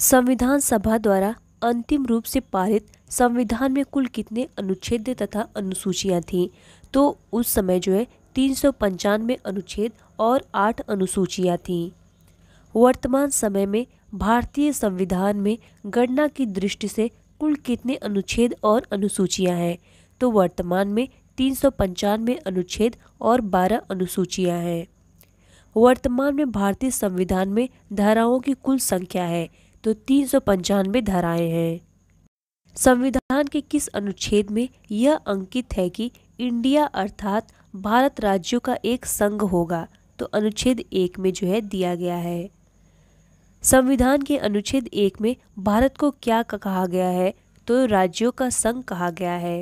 संविधान सभा द्वारा अंतिम रूप से पारित संविधान में कुल कितने अनुच्छेद तथा अनुसूचियां थीं तो उस समय जो है तीन सौ पंचानवे अनुच्छेद और आठ अनुसूचियां थीं वर्तमान समय में भारतीय संविधान में गणना की दृष्टि से कुल कितने अनुच्छेद और अनुसूचियां हैं तो वर्तमान में तीन सौ पंचानवे अनुच्छेद और बारह अनुसूचियां हैं वर्तमान में भारतीय संविधान में धाराओं की कुल संख्या है तो तीन सौ पंचानवे धाराएं हैं संविधान के किस अनुच्छेद में यह अंकित है कि इंडिया अर्थात भारत राज्यों का एक संघ होगा तो अनुच्छेद एक में जो है दिया गया है संविधान के अनुच्छेद एक में भारत को क्या कहा गया है तो राज्यों का संघ कहा गया है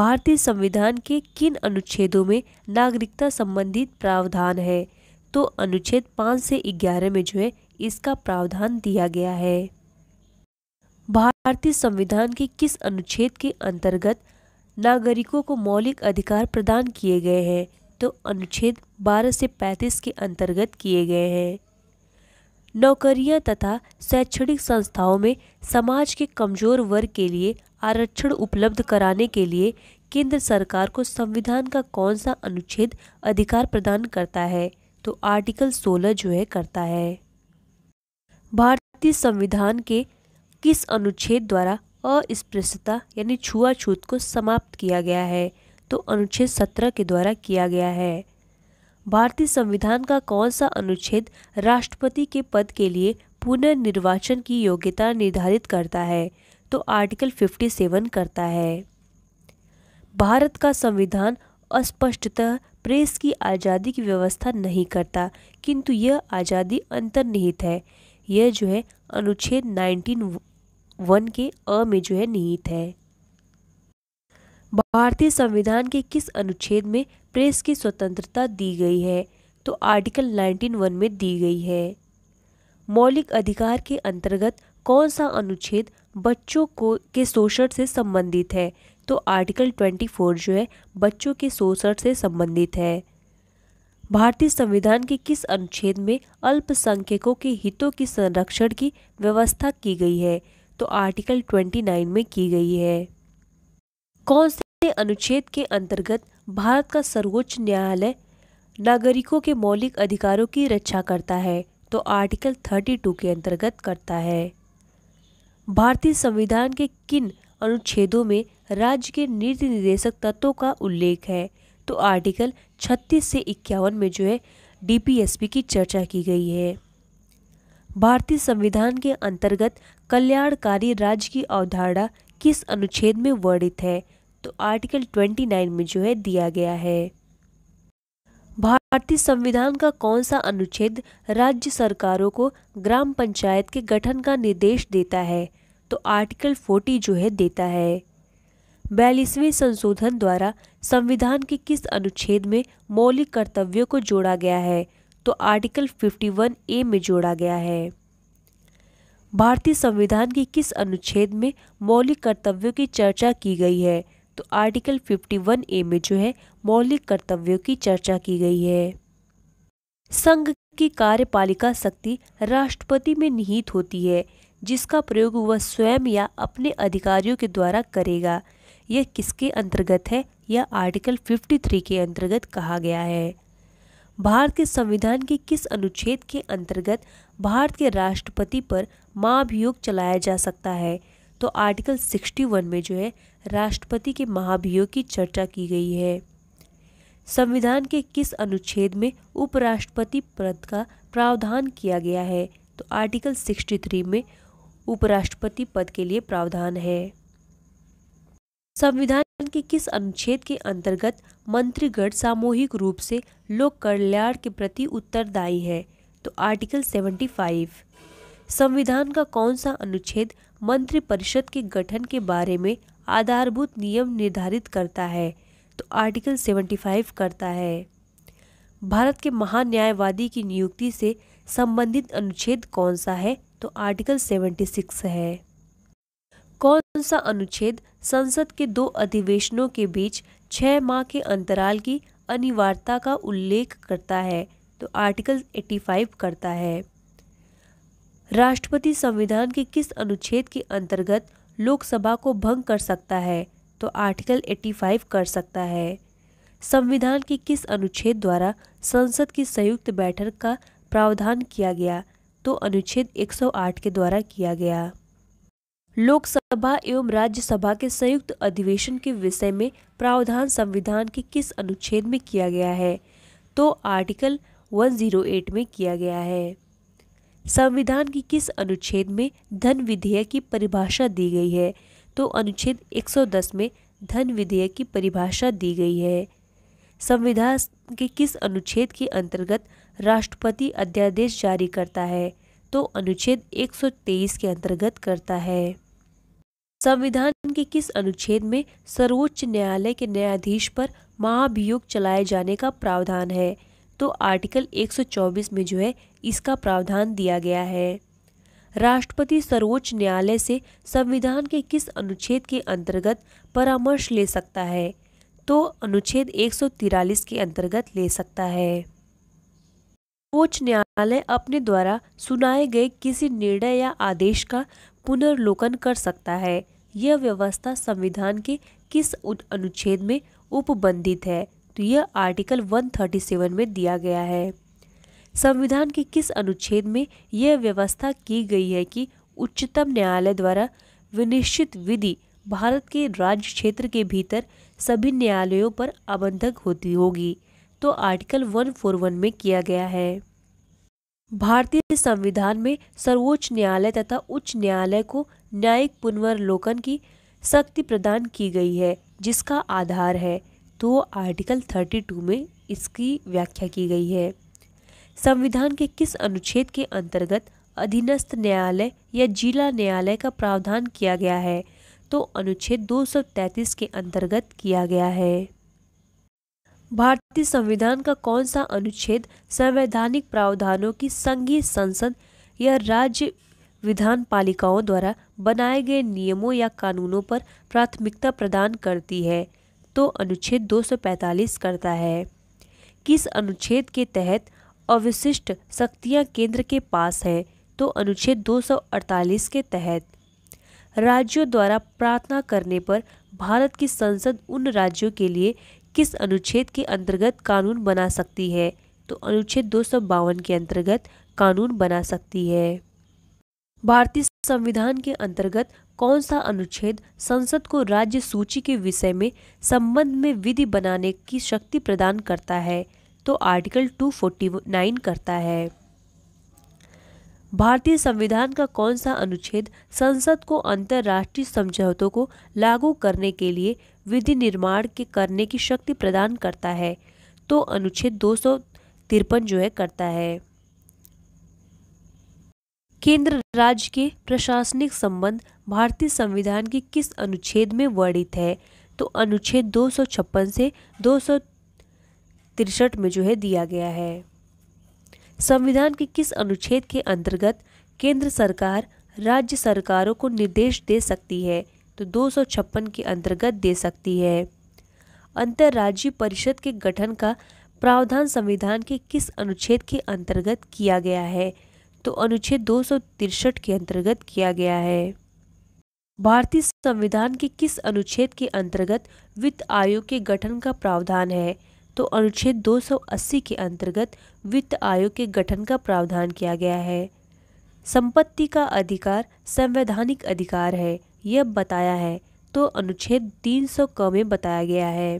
भारतीय संविधान के किन अनुच्छेदों में नागरिकता संबंधित प्रावधान है तो अनुच्छेद पाँच से ग्यारह में जो है इसका प्रावधान दिया गया है भारतीय संविधान के किस अनुच्छेद के अंतर्गत नागरिकों को मौलिक अधिकार प्रदान किए गए हैं तो अनुच्छेद 12 से 35 के अंतर्गत किए गए हैं नौकरियां तथा शैक्षणिक संस्थाओं में समाज के कमजोर वर्ग के लिए आरक्षण उपलब्ध कराने के लिए केंद्र सरकार को संविधान का कौन सा अनुच्छेद अधिकार प्रदान करता है तो आर्टिकल 16 जो है करता है भारतीय संविधान के किस अनुच्छेद द्वारा अस्पृश्यता यानी छुआछूत को समाप्त किया गया है तो अनुच्छेद सत्रह के द्वारा किया गया है भारतीय संविधान का कौन सा अनुच्छेद राष्ट्रपति के पद के लिए पुनर्निर्वाचन की योग्यता निर्धारित करता है तो आर्टिकल 57 करता है भारत का संविधान अस्पष्टतः प्रेस की आज़ादी की व्यवस्था नहीं करता किंतु यह आज़ादी अंतर्निहित है यह जो है अनुच्छेद नाइनटीन वन के अ में जो है निहित है भारतीय संविधान के किस अनुच्छेद में प्रेस की स्वतंत्रता दी गई है तो आर्टिकल नाइनटीन वन में दी गई है मौलिक अधिकार के अंतर्गत कौन सा अनुच्छेद बच्चों को के शोषण से संबंधित है तो आर्टिकल ट्वेंटी फोर जो है बच्चों के शोषण से संबंधित है भारतीय संविधान के किस अनुच्छेद में अल्पसंख्यकों के हितों की संरक्षण की व्यवस्था की गई है तो आर्टिकल 29 में की गई है कौन से अनुच्छेद के अंतर्गत भारत का सर्वोच्च न्यायालय नागरिकों के मौलिक अधिकारों की रक्षा करता है तो आर्टिकल 32 के अंतर्गत करता है भारतीय संविधान के किन अनुच्छेदों में राज्य के नीति निर्देशक तत्वों का उल्लेख है तो आर्टिकल 36 से इक्यावन में जो है डीपीएसपी की चर्चा की गई है भारतीय संविधान के अंतर्गत कल्याणकारी राज्य की अवधारणा किस अनुच्छेद में वर्णित है तो आर्टिकल 29 में जो है दिया गया है भारतीय संविधान का कौन सा अनुच्छेद राज्य सरकारों को ग्राम पंचायत के गठन का निर्देश देता है तो आर्टिकल 40 जो है देता है बयालीसवें संशोधन द्वारा संविधान के किस अनुच्छेद में मौलिक कर्तव्यों को जोड़ा गया है तो आर्टिकल 51 ए में जोड़ा गया है भारतीय संविधान के किस अनुच्छेद में मौलिक कर्तव्यों की चर्चा की गई है तो आर्टिकल 51 ए में जो है मौलिक कर्तव्यों की चर्चा की गई है संघ की कार्यपालिका शक्ति राष्ट्रपति में निहित होती है जिसका प्रयोग वह स्वयं या अपने अधिकारियों के द्वारा करेगा यह किसके अंतर्गत है यह आर्टिकल 53 के अंतर्गत कहा गया है भारत के संविधान के किस अनुच्छेद के अंतर्गत भारत के राष्ट्रपति पर महाभियोग चलाया जा सकता है तो आर्टिकल 61 में जो है राष्ट्रपति के महाभियोग की चर्चा की गई है संविधान के किस अनुच्छेद में उपराष्ट्रपति पद का प्रावधान किया गया है तो आर्टिकल 63 में उपराष्ट्रपति पद के लिए प्रावधान है संविधान के किस अनुच्छेद के अंतर्गत मंत्रीगण सामूहिक रूप से लोक कल्याण के प्रति उत्तरदायी है तो आर्टिकल 75 संविधान का कौन सा अनुच्छेद मंत्रिपरिषद के गठन के बारे में आधारभूत नियम निर्धारित करता है तो आर्टिकल 75 करता है भारत के महान्यायवादी की नियुक्ति से संबंधित अनुच्छेद कौन सा है तो आर्टिकल 76 है कौन सा अनुच्छेद संसद के दो अधिवेशनों के बीच छः माह के अंतराल की अनिवार्यता का उल्लेख करता है तो आर्टिकल 85 करता है राष्ट्रपति संविधान के किस अनुच्छेद के अंतर्गत लोकसभा को भंग कर सकता है तो आर्टिकल 85 कर सकता है संविधान के किस अनुच्छेद द्वारा संसद की संयुक्त बैठक का प्रावधान किया गया तो अनुच्छेद 108 के द्वारा किया गया लोकसभा एवं राज्यसभा के संयुक्त अधिवेशन के विषय में प्रावधान संविधान के किस अनुच्छेद में किया गया है तो आर्टिकल 108 में किया गया है संविधान की किस अनुच्छेद में धन विधेयक की परिभाषा दी गई है तो अनुच्छेद 110 में धन विधेयक की परिभाषा दी गई है संविधान के किस अनुच्छेद के अंतर्गत राष्ट्रपति अध्यादेश जारी करता है तो अनुच्छेद 123 के अंतर्गत करता है संविधान के किस अनुच्छेद में सर्वोच्च न्यायालय के न्यायाधीश पर महाभियोग चलाए जाने का प्रावधान है तो आर्टिकल 124 में जो है इसका प्रावधान दिया गया है राष्ट्रपति सर्वोच्च न्यायालय से संविधान के किस अनुच्छेद के अंतर्गत परामर्श ले सकता है तो अनुच्छेद 143 के अंतर्गत ले सकता है सर्वोच्च न्यायालय अपने द्वारा सुनाए गए किसी निर्णय या आदेश का पुनर्लोकन कर सकता है यह व्यवस्था संविधान के किस अनुच्छेद में उपबंधित है तो यह आर्टिकल 137 में दिया गया है संविधान के किस अनुच्छेद में यह व्यवस्था की गई है कि उच्चतम न्यायालय द्वारा विनिश्चित विधि भारत के राज्य क्षेत्र के भीतर सभी न्यायालयों पर आबंधक होती होगी तो आर्टिकल 141 में किया गया है भारतीय संविधान में सर्वोच्च न्यायालय तथा उच्च न्यायालय को न्यायिक पुनर्वलोकन की शक्ति प्रदान की गई है जिसका आधार है तो आर्टिकल 32 में इसकी व्याख्या की गई है संविधान के किस अनुच्छेद के अंतर्गत अधीनस्थ न्यायालय या जिला न्यायालय का प्रावधान किया गया है तो अनुच्छेद 233 के अंतर्गत किया गया है भारतीय संविधान का कौन सा अनुच्छेद संवैधानिक प्रावधानों की संघीय संसद या राज्य विधान पालिकाओं द्वारा बनाए गए नियमों या कानूनों पर प्राथमिकता प्रदान करती है तो अनुच्छेद 245 करता है किस अनुच्छेद के तहत अविशिष्ट शक्तियां केंद्र के पास हैं तो अनुच्छेद 248 के तहत राज्यों द्वारा प्रार्थना करने पर भारत की संसद उन राज्यों के लिए किस अनुच्छेद के अंतर्गत कानून बना सकती है तो अनुच्छेद दो के अंतर्गत कानून बना सकती है भारतीय संविधान के अंतर्गत कौन सा अनुच्छेद संसद को राज्य सूची के विषय में संबंध में विधि बनाने की शक्ति प्रदान करता है तो आर्टिकल 249 करता है भारतीय संविधान का कौन सा अनुच्छेद संसद को अंतर्राष्ट्रीय समझौतों को लागू करने के लिए विधि निर्माण के करने की शक्ति प्रदान करता है तो अनुच्छेद दो जो है करता है केंद्र राज्य के प्रशासनिक संबंध भारतीय संविधान के किस अनुच्छेद में वर्णित है तो अनुच्छेद दो से दो तिरसठ में जो है दिया गया है संविधान के किस अनुच्छेद के अंतर्गत केंद्र सरकार राज्य सरकारों को निर्देश दे सकती है तो दो के अंतर्गत दे सकती है अंतर्राज्यीय परिषद के गठन का प्रावधान संविधान के किस अनुच्छेद के अंतर्गत किया गया है तो अनुच्छेद दो के अंतर्गत किया गया है भारतीय संविधान के किस अनुच्छेद के अंतर्गत वित्त आयोग के गठन का प्रावधान है तो अनुच्छेद 280 के अंतर्गत वित्त आयोग के गठन का प्रावधान किया गया है संपत्ति का अधिकार संवैधानिक अधिकार है यह बताया है तो अनुच्छेद 300 क में बताया गया है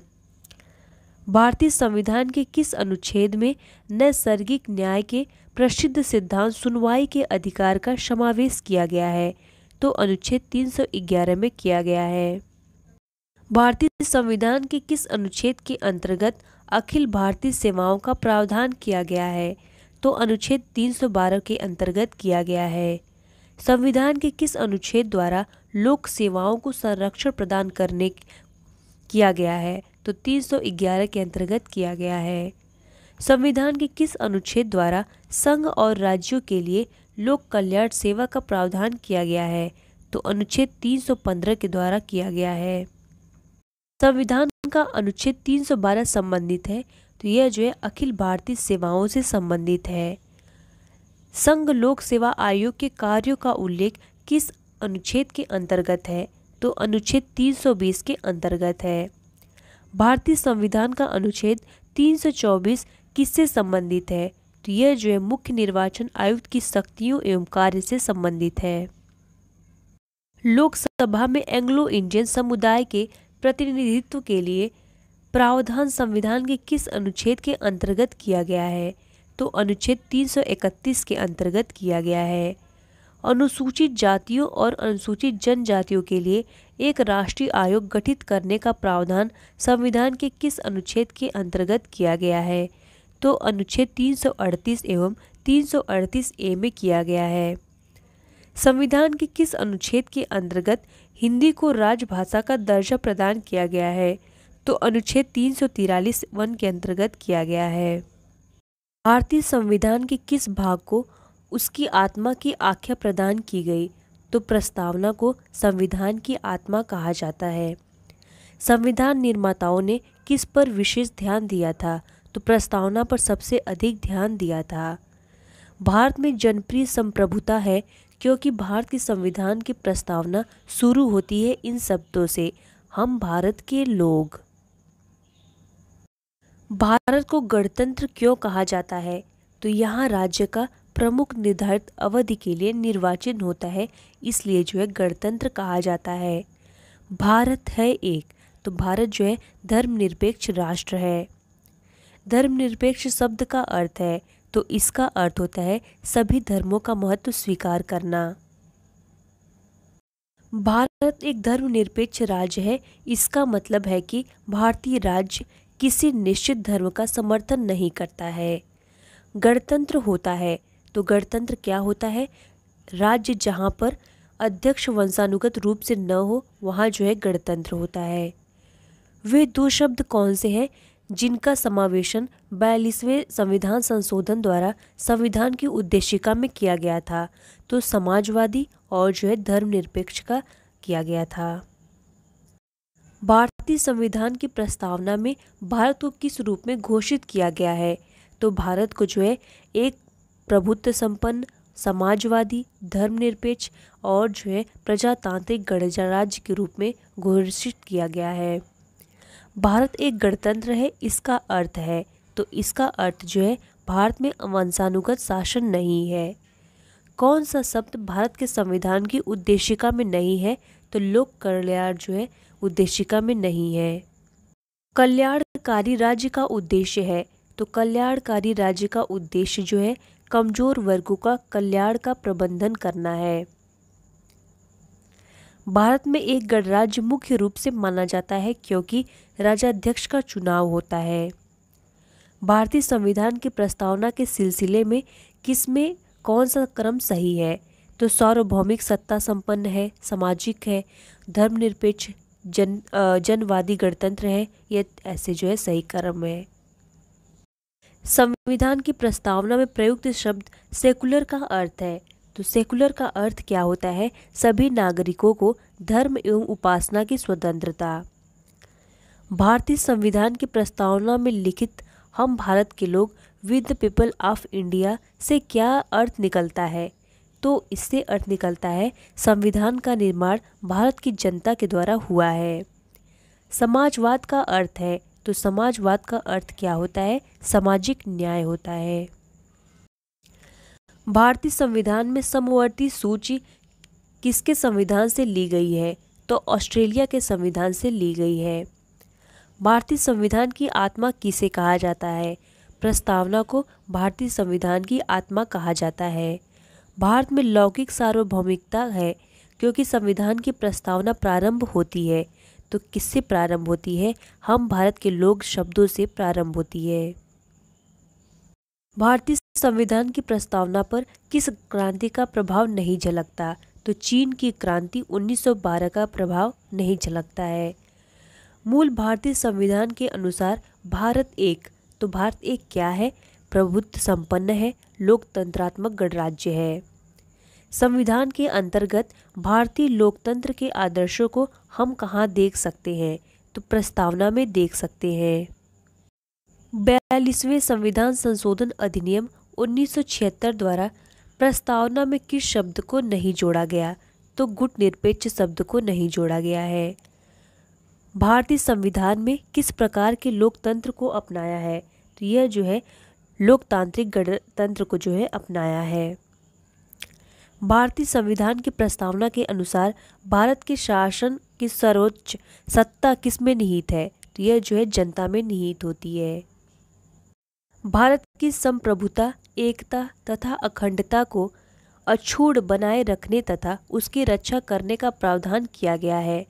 भारतीय संविधान के किस अनुच्छेद में नैसर्गिक न्याय के प्रसिद्ध सिद्धांत सुनवाई के अधिकार का समावेश किया गया है तो अनुच्छेद 311 में किया गया है भारतीय संविधान के किस अनुच्छेद के अंतर्गत अखिल भारतीय सेवाओं का प्रावधान किया गया है तो अनुच्छेद 312 के अंतर्गत किया गया है संविधान के किस अनुच्छेद द्वारा लोक सेवाओं को संरक्षण प्रदान करने किया गया है तो 311 के अंतर्गत किया गया है संविधान के किस अनुच्छेद द्वारा संघ और राज्यों के लिए लोक कल्याण सेवा का प्रावधान किया गया है तो अनुच्छेद 315 के द्वारा किया गया है संविधान का अनुच्छेद 312 संबंधित है तो यह जो है अखिल भारतीय सेवाओं से संबंधित है संघ लोक सेवा आयोग के कार्यों का उल्लेख किस अनुच्छेद के अंतर्गत है तो अनुच्छेद 320 के अंतर्गत है भारतीय संविधान का अनुच्छेद 324 किससे संबंधित है तो यह जो है मुख्य निर्वाचन आयुक्त की शक्तियों एवं कार्य से संबंधित है लोकसभा में एंग्लो इंडियन समुदाय के प्रतिनिधित्व के लिए प्रावधान संविधान के किस अनुच्छेद के अंतर्गत किया गया है तो अनुच्छेद 331 के अंतर्गत किया गया है अनुसूचित जातियों और अनुसूचित जनजातियों के लिए एक राष्ट्रीय आयोग गठित करने का प्रावधान संविधान के किस अनुच्छेद के अंतर्गत किया गया है तो अनुच्छेद 338 एवं 338 ए में किया गया है संविधान के किस अनुच्छेद के अंतर्गत हिंदी को राजभाषा का दर्जा प्रदान किया गया है तो अनुच्छेद तीन सौ वन के अंतर्गत किया गया है भारतीय संविधान के किस भाग को उसकी आत्मा की आख्या प्रदान की गई तो प्रस्तावना को संविधान की आत्मा कहा जाता है संविधान निर्माताओं ने किस पर विशेष ध्यान दिया था तो प्रस्तावना पर सबसे अधिक ध्यान दिया था भारत में जनप्रिय संप्रभुता है क्योंकि भारत के संविधान की प्रस्तावना शुरू होती है इन शब्दों से हम भारत के लोग भारत को गणतंत्र क्यों कहा जाता है तो यहाँ राज्य का प्रमुख निर्धारित अवधि के लिए निर्वाचन होता है इसलिए जो है गणतंत्र कहा जाता है भारत है एक तो भारत जो है धर्मनिरपेक्ष राष्ट्र है धर्मनिरपेक्ष शब्द का अर्थ है तो इसका अर्थ होता है सभी धर्मों का महत्व स्वीकार करना भारत एक धर्मनिरपेक्ष राज्य है इसका मतलब है कि भारतीय राज्य किसी निश्चित धर्म का समर्थन नहीं करता है गणतंत्र होता है तो गणतंत्र क्या होता है राज्य जहाँ पर अध्यक्ष वंशानुगत रूप से न हो वहाँ जो है गणतंत्र होता है वे दो शब्द कौन से हैं जिनका समावेशन बयालीसवें संविधान संशोधन द्वारा संविधान की उद्देशिका में किया गया था तो समाजवादी और जो है धर्मनिरपेक्ष का किया गया था भारतीय संविधान की प्रस्तावना में भारत को किस रूप में घोषित किया गया है तो भारत को जो है एक प्रभुत्व संपन्न समाजवादी धर्मनिरपेक्ष और जो है प्रजातांत्रिक गणराज्य के रूप में घोषित किया गया है भारत एक गणतंत्र है इसका अर्थ है तो इसका अर्थ जो है भारत में वंशानुगत शासन नहीं है कौन सा शब्द भारत के संविधान की उद्देशिका में नहीं है तो लोक कल्याण जो है उद्देशिका में नहीं है कल्याणकारी राज्य का उद्देश्य है तो कल्याणकारी राज्य का उद्देश्य जो है कमजोर वर्गों का कल्याण का प्रबंधन करना है भारत में एक गणराज्य मुख्य रूप से माना जाता है क्योंकि राजाध्यक्ष का चुनाव होता है भारतीय संविधान की प्रस्तावना के सिलसिले में किसमें कौन सा क्रम सही है तो सार्वभौमिक सत्ता संपन्न है सामाजिक है धर्मनिरपेक्ष जन जनवादी गणतंत्र है ये ऐसे जो है सही क्रम है संविधान की प्रस्तावना में प्रयुक्त शब्द सेकुलर का अर्थ है तो सेकुलर का अर्थ क्या होता है सभी नागरिकों को धर्म एवं उपासना की स्वतंत्रता भारतीय संविधान की प्रस्तावना में लिखित हम भारत के लोग with the people of India से क्या अर्थ निकलता है तो इससे अर्थ निकलता है संविधान का निर्माण भारत की जनता के द्वारा हुआ है समाजवाद का अर्थ है तो समाजवाद का अर्थ क्या होता है सामाजिक न्याय होता है भारतीय संविधान में समवर्ती सूची किसके संविधान से ली गई है तो ऑस्ट्रेलिया के संविधान से ली गई है भारतीय संविधान की आत्मा किसे कहा जाता है प्रस्तावना को भारतीय संविधान की आत्मा कहा जाता है भारत में लौकिक सार्वभौमिकता है क्योंकि संविधान की प्रस्तावना प्रारंभ होती है तो किससे प्रारंभ होती है हम भारत के लोग शब्दों से प्रारंभ होती है भारतीय संविधान की प्रस्तावना पर किस क्रांति का प्रभाव नहीं झलकता तो चीन की क्रांति 1912 का प्रभाव नहीं झलकता है मूल भारतीय संविधान के अनुसार भारत एक तो भारत एक क्या है प्रभुत्व संपन्न है लोकतंत्रात्मक गणराज्य है संविधान के अंतर्गत भारतीय लोकतंत्र के आदर्शों को हम कहाँ देख सकते हैं तो प्रस्तावना में देख सकते हैं बयालीसवें संविधान संशोधन अधिनियम 1976 द्वारा प्रस्तावना में किस शब्द को नहीं जोड़ा गया तो गुट निरपेक्ष शब्द को नहीं जोड़ा गया है भारतीय संविधान में किस प्रकार के लोकतंत्र को अपनाया है तो यह जो है लोकतांत्रिक गणतंत्र को जो है अपनाया है भारतीय संविधान की प्रस्तावना के अनुसार भारत के शासन की सर्वोच्च सत्ता किस में निहित है तो यह जो है जनता में निहित होती है भारत की संप्रभुता एकता तथा अखंडता को अछूड़ बनाए रखने तथा उसकी रक्षा करने का प्रावधान किया गया है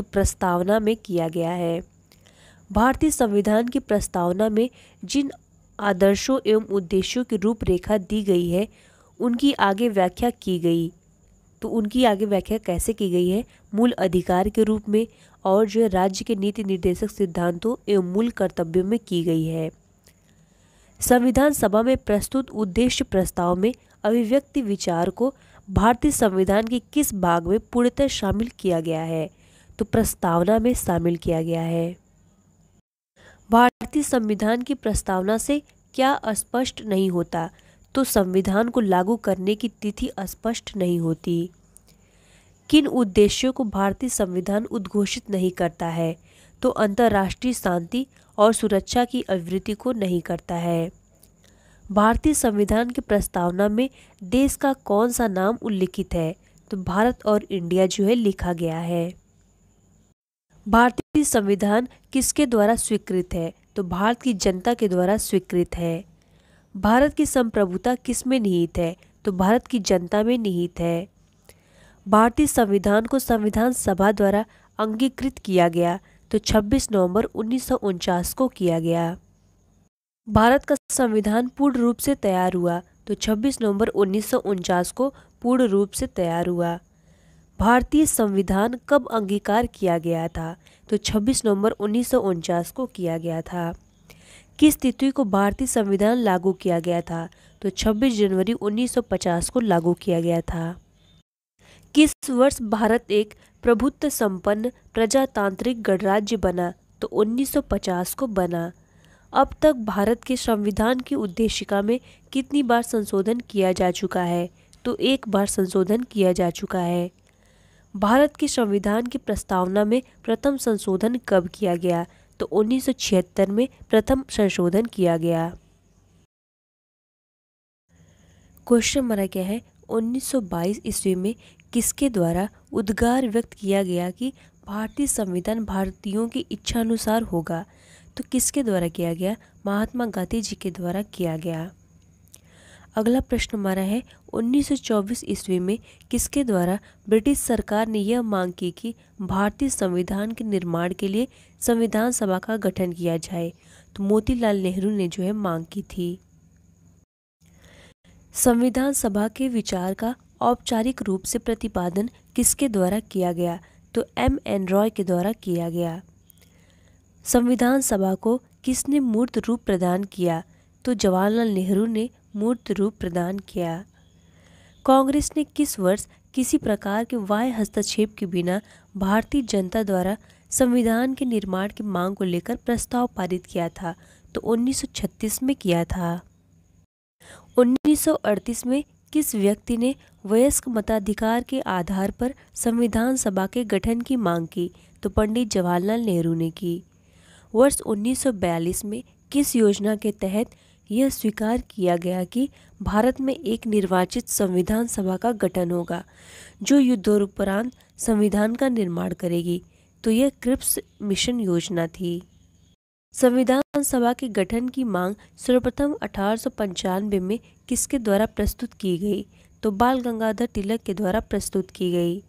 तो प्रस्तावना में किया गया है भारतीय संविधान की प्रस्तावना में जिन आदर्शों एवं उद्देश्यों की रूपरेखा दी गई है उनकी आगे व्याख्या की गई तो उनकी आगे व्याख्या कैसे की गई है मूल अधिकार के रूप में और जो है राज्य के नीति निर्देशक सिद्धांतों एवं मूल कर्तव्यों में की गई है संविधान सभा में प्रस्तुत उद्देश्य प्रस्ताव में अभिव्यक्ति विचार को भारतीय संविधान के किस भाग में पूर्णतः शामिल किया गया है तो प्रस्तावना में शामिल किया गया है भारतीय संविधान की प्रस्तावना से क्या अस्पष्ट नहीं होता तो संविधान को लागू करने की तिथि स्पष्ट नहीं होती किन उद्देश्यों को भारतीय संविधान उद्घोषित नहीं करता है तो अंतर्राष्ट्रीय शांति और सुरक्षा की अभिवृत्ति को नहीं करता है भारतीय संविधान की प्रस्तावना में देश का कौन सा नाम उल्लिखित है तो भारत और इंडिया जो है लिखा गया है भारतीय संविधान किसके द्वारा स्वीकृत है तो भारत की जनता के द्वारा स्वीकृत है भारत की संप्रभुता किस में निहित है तो भारत की जनता में निहित है भारतीय संविधान को संविधान सभा द्वारा अंगीकृत किया गया तो 26 नवंबर उन्नीस को किया गया भारत का संविधान पूर्ण रूप से तैयार हुआ तो 26 नवंबर उन्नीस को पूर्ण रूप से तैयार हुआ भारतीय संविधान कब अंगीकार किया गया था तो 26 नवंबर उन्नीस को किया गया था किस तिथि को भारतीय संविधान लागू किया गया था तो 26 जनवरी 1950 को लागू किया गया था किस वर्ष भारत एक प्रभुत्व संपन्न प्रजातांत्रिक गणराज्य बना तो 1950 को बना अब तक भारत के संविधान की उद्देशिका में कितनी बार संशोधन किया जा चुका है तो एक बार संशोधन किया जा चुका है भारत के संविधान की प्रस्तावना में प्रथम संशोधन कब किया गया तो 1976 में प्रथम संशोधन किया गया क्वेश्चन हमारा क्या है 1922 ईस्वी में किसके द्वारा उद्गार व्यक्त किया गया कि भारतीय संविधान भारतीयों की इच्छा अनुसार होगा तो किसके द्वारा किया गया महात्मा गांधी जी के द्वारा किया गया अगला प्रश्न हमारा है 1924 ईस्वी में किसके द्वारा ब्रिटिश सरकार ने यह मांग की कि भारतीय संविधान के निर्माण के लिए संविधान सभा का गठन किया जाए तो मोतीलाल नेहरू ने जो है मांग की थी संविधान सभा के विचार का औपचारिक रूप से प्रतिपादन किसके द्वारा किया गया तो एम एन रॉय के द्वारा किया गया संविधान सभा को किसने मूर्त रूप प्रदान किया तो जवाहरलाल नेहरू ने मूर्त रूप प्रदान किया कांग्रेस ने किस वर्ष किसी प्रकार के वाय हस्तक्षेप के बिना भारतीय जनता द्वारा संविधान के निर्माण की मांग को लेकर प्रस्ताव पारित किया था तो 1936 में किया था 1938 में किस व्यक्ति ने वयस्क मताधिकार के आधार पर संविधान सभा के गठन की मांग की तो पंडित जवाहरलाल नेहरू ने की वर्ष 1942 में किस योजना के तहत यह स्वीकार किया गया कि भारत में एक निर्वाचित संविधान सभा का गठन होगा जो युद्धोपरांत संविधान का निर्माण करेगी तो यह क्रिप्स मिशन योजना थी संविधान सभा के गठन की मांग सर्वप्रथम अठारह में किसके द्वारा प्रस्तुत की गई तो बाल गंगाधर तिलक के द्वारा प्रस्तुत की गई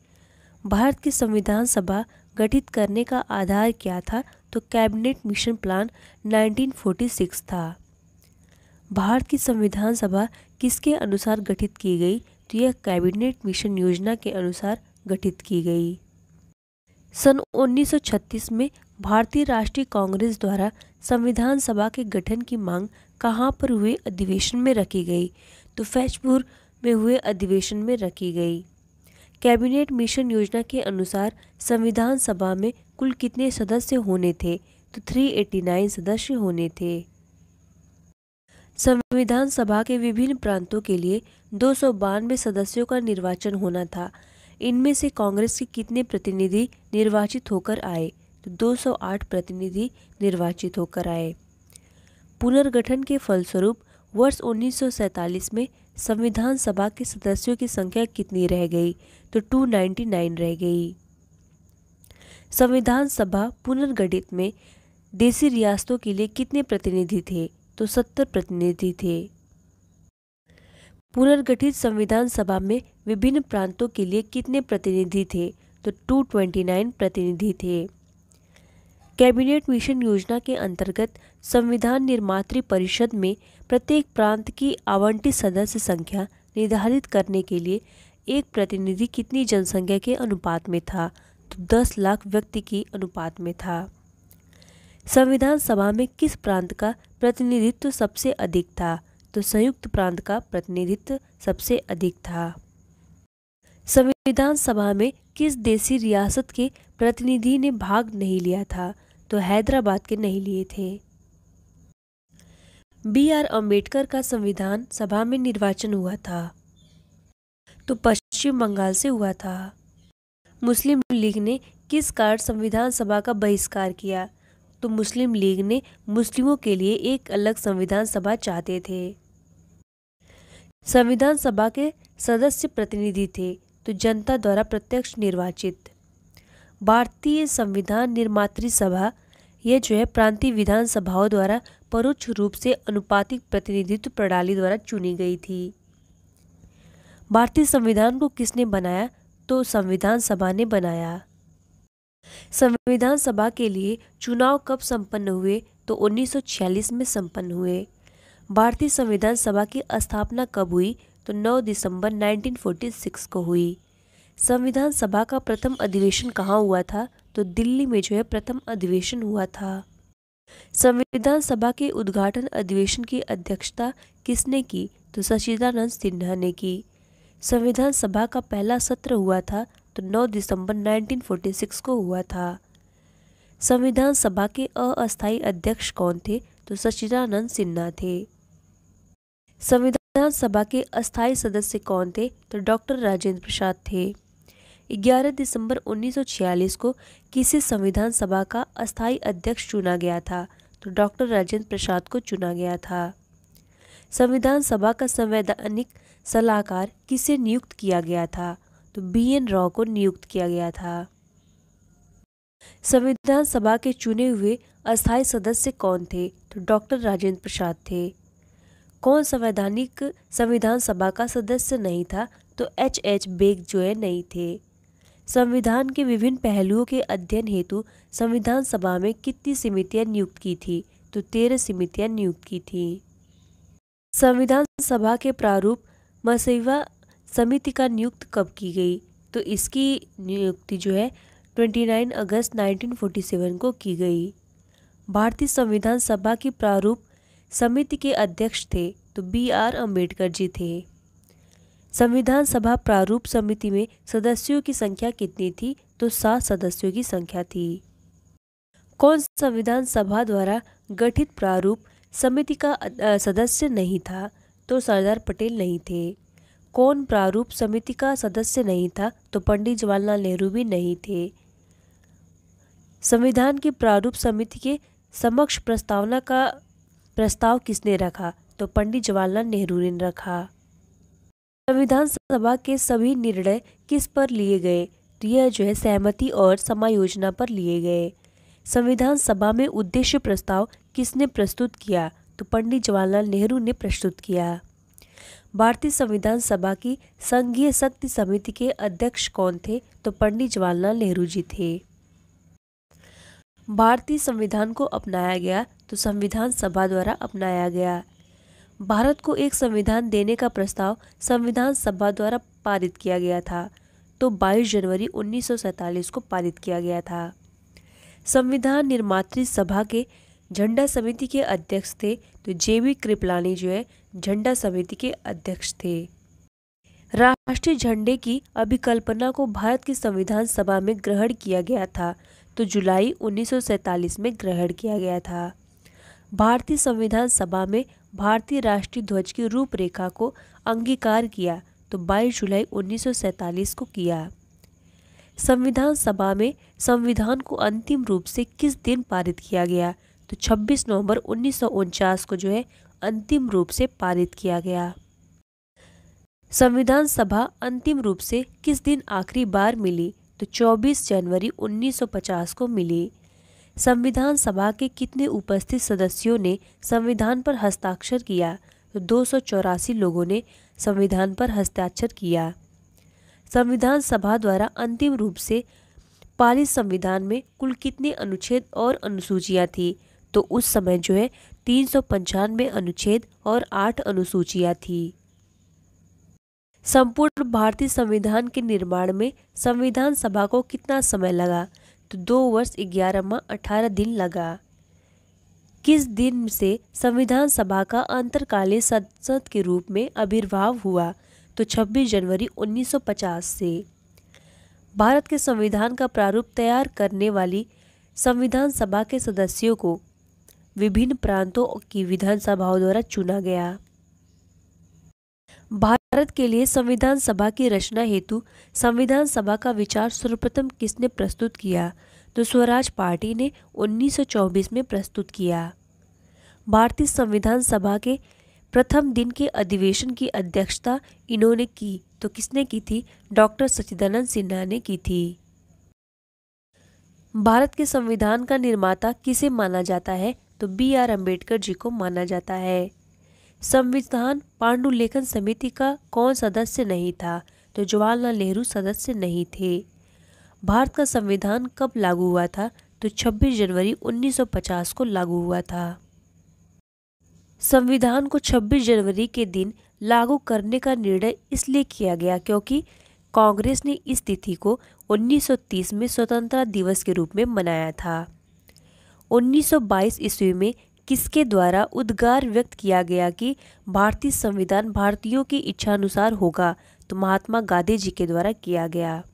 भारत की संविधान सभा गठित करने का आधार क्या था तो कैबिनेट मिशन प्लान 1946 था भारत की संविधान सभा किसके अनुसार गठित की गई तो यह कैबिनेट मिशन योजना के अनुसार गठित की गई सन 1936 में भारतीय राष्ट्रीय कांग्रेस द्वारा संविधान सभा के गठन की मांग कहाँ पर हुए अधिवेशन में रखी गई तो फैजपुर में हुए अधिवेशन में रखी गई कैबिनेट मिशन योजना के अनुसार संविधान सभा में कुल कितने सदस्य होने थे तो 389 सदस्य होने थे संविधान सभा के विभिन्न प्रांतों के लिए दो सदस्यों का निर्वाचन होना था इनमें से कांग्रेस के कितने प्रतिनिधि निर्वाचित होकर आए तो 208 प्रतिनिधि निर्वाचित होकर आए पुनर्गठन के फलस्वरूप वर्ष 1947 में संविधान सभा के सदस्यों की संख्या कितनी रह गई तो 299 रह गई संविधान सभा पुनर्गठित में देसी रियासतों के लिए कितने प्रतिनिधि थे तो सत्तर प्रतिनिधि थे पुनर्गठित संविधान सभा में विभिन्न प्रांतों के लिए कितने प्रतिनिधि थे तो 229 प्रतिनिधि थे कैबिनेट मिशन योजना के अंतर्गत संविधान निर्मात परिषद में प्रत्येक प्रांत की आवंटित सदस्य संख्या निर्धारित करने के लिए एक प्रतिनिधि कितनी जनसंख्या के अनुपात में था तो 10 लाख व्यक्ति की अनुपात में था संविधान सभा में किस प्रांत का प्रतिनिधित्व सबसे अधिक था तो संयुक्त प्रांत का प्रतिनिधित्व सबसे अधिक था संविधान सभा में किस देसी रियासत के प्रतिनिधि ने भाग नहीं लिया था तो हैदराबाद के नहीं लिए थे बी आर अम्बेडकर का संविधान सभा में निर्वाचन हुआ था तो पश्चिम बंगाल से हुआ था मुस्लिम लीग ने किस कारण संविधान सभा का बहिष्कार किया तो मुस्लिम लीग ने मुस्लिमों के लिए एक अलग संविधान सभा चाहते थे संविधान सभा के सदस्य प्रतिनिधि थे तो जनता द्वारा प्रत्यक्ष निर्वाचित भारतीय संविधान निर्मात सभा यह जो है प्रांतीय विधानसभाओं द्वारा परोक्ष रूप से अनुपातिक प्रतिनिधित्व प्रणाली द्वारा चुनी गई थी भारतीय संविधान को किसने बनाया तो संविधान सभा ने बनाया संविधान सभा के लिए चुनाव कब संपन्न हुए तो 1946 में संपन्न हुए भारतीय संविधान सभा की स्थापना कब हुई तो 9 दिसंबर 1946 को हुई संविधान सभा का प्रथम अधिवेशन कहाँ हुआ था तो दिल्ली में जो है प्रथम अधिवेशन हुआ था संविधान सभा के उद्घाटन अधिवेशन की अध्यक्षता किसने की तो सचिदानंद सिन्हा ने की संविधान सभा का पहला सत्र हुआ था तो 9 दिसंबर 1946 को हुआ था संविधान सभा के अस्थायी अध्यक्ष कौन थे तो सचिदानंद सिन्हा थे संविधान सभा के अस्थाई सदस्य कौन थे तो डॉक्टर राजेंद्र प्रसाद थे 11 दिसंबर 1946 को किसे संविधान सभा का अस्थायी अध्यक्ष चुना गया था तो डॉक्टर राजेंद्र प्रसाद को चुना गया था संविधान सभा का संवैधानिक सलाहकार किसे नियुक्त किया गया था तो बी एन राव को नियुक्त किया गया था संविधान सभा के चुने हुए अस्थायी सदस्य कौन थे तो डॉक्टर राजेंद्र प्रसाद थे कौन संवैधानिक संविधान सभा का सदस्य नहीं था तो एच एच बेग जो है नहीं थे संविधान के विभिन्न पहलुओं के अध्ययन हेतु संविधान सभा में कितनी समितियां नियुक्त की थी तो तेरह समितियां नियुक्त की थी संविधान सभा के प्रारूप मसीवा समिति का नियुक्त कब की गई तो इसकी नियुक्ति जो है 29 अगस्त 1947 को की गई भारतीय संविधान सभा की प्रारूप समिति के अध्यक्ष थे तो बी आर अम्बेडकर जी थे संविधान सभा प्रारूप समिति में सदस्यों की संख्या कितनी थी तो सात सदस्यों की संख्या थी कौन संविधान सभा द्वारा गठित प्रारूप समिति का सदस्य नहीं था तो सरदार पटेल नहीं थे कौन प्रारूप समिति का सदस्य नहीं था तो पंडित जवाहरलाल नेहरू भी नहीं थे संविधान की प्रारूप समिति के समक्ष प्रस्तावना का प्रस्ताव किसने रखा तो पंडित जवाहरलाल नेहरू ने रखा संविधान सभा के सभी निर्णय किस पर लिए गए तो यह जो है सहमति और समायोजना पर लिए गए संविधान सभा में उद्देश्य प्रस्ताव किसने प्रस्तुत किया तो पंडित जवाहरलाल नेहरू ने प्रस्तुत किया भारतीय संविधान सभा की संघीय शक्ति समिति के अध्यक्ष कौन थे तो पंडित जवाहरलाल नेहरू जी थे भारतीय संविधान को अपनाया गया तो संविधान सभा द्वारा अपनाया गया भारत को एक संविधान देने का प्रस्ताव संविधान सभा द्वारा पारित किया गया था तो 22 जनवरी 1947 को पारित किया गया था संविधान निर्मात्री सभा के झंडा समिति के अध्यक्ष थे तो जे वी कृपलानी जो है झंडा समिति के अध्यक्ष थे राष्ट्रीय झंडे की अभिकल्पना को भारत की संविधान सभा में ग्रहण किया गया था तो जुलाई 1947 में ग्रहण किया गया था भारतीय संविधान सभा में भारतीय राष्ट्रीय ध्वज की रूपरेखा को अंगीकार किया तो 22 जुलाई 1947 को किया संविधान सभा में संविधान को अंतिम रूप से किस दिन पारित किया गया तो 26 नवंबर उन्नीस को जो है अंतिम रूप से पारित किया गया संविधान सभा अंतिम रूप से किस दिन आखिरी बार मिली तो 24 जनवरी 1950 को मिली संविधान सभा के कितने उपस्थित सदस्यों ने संविधान पर हस्ताक्षर किया तो दो लोगों ने संविधान पर हस्ताक्षर किया संविधान सभा द्वारा अंतिम रूप से पारित संविधान में कुल कितने अनुच्छेद और अनुसूचियां थीं तो उस समय जो है तीन सौ पंचानवे अनुच्छेद और आठ अनुसूचिया थी संपूर्ण भारतीय संविधान के निर्माण में संविधान सभा को कितना समय लगा तो दो वर्ष ग्यारह माह अठारह दिन लगा किस दिन से संविधान सभा का अंतरकालीन संसद के रूप में आविर्भाव हुआ तो 26 जनवरी 1950 से भारत के संविधान का प्रारूप तैयार करने वाली संविधान सभा के सदस्यों को विभिन्न प्रांतों की विधानसभाओं द्वारा चुना गया भारत के लिए संविधान सभा की रचना हेतु संविधान सभा का विचार सर्वप्रथम किसने प्रस्तुत किया तो स्वराज पार्टी ने 1924 में प्रस्तुत किया भारतीय संविधान सभा के प्रथम दिन के अधिवेशन की अध्यक्षता इन्होंने की तो किसने की थी डॉक्टर सचिदानंद सिन्हा ने की थी भारत के संविधान का निर्माता किसे माना जाता है तो बी आर अम्बेडकर जी को माना जाता है संविधान पांडुलेखन समिति का कौन सदस्य नहीं था तो जवाहरलाल नेहरू सदस्य नहीं थे भारत का संविधान कब लागू हुआ था तो 26 जनवरी 1950 को लागू हुआ था संविधान को 26 जनवरी के दिन लागू करने का निर्णय इसलिए किया गया क्योंकि कांग्रेस ने इस तिथि को 1930 में स्वतंत्रता दिवस के रूप में मनाया था 1922 ईस्वी में किसके द्वारा उद्गार व्यक्त किया गया कि भारतीय संविधान भारतीयों की इच्छानुसार होगा तो महात्मा गांधी जी के द्वारा किया गया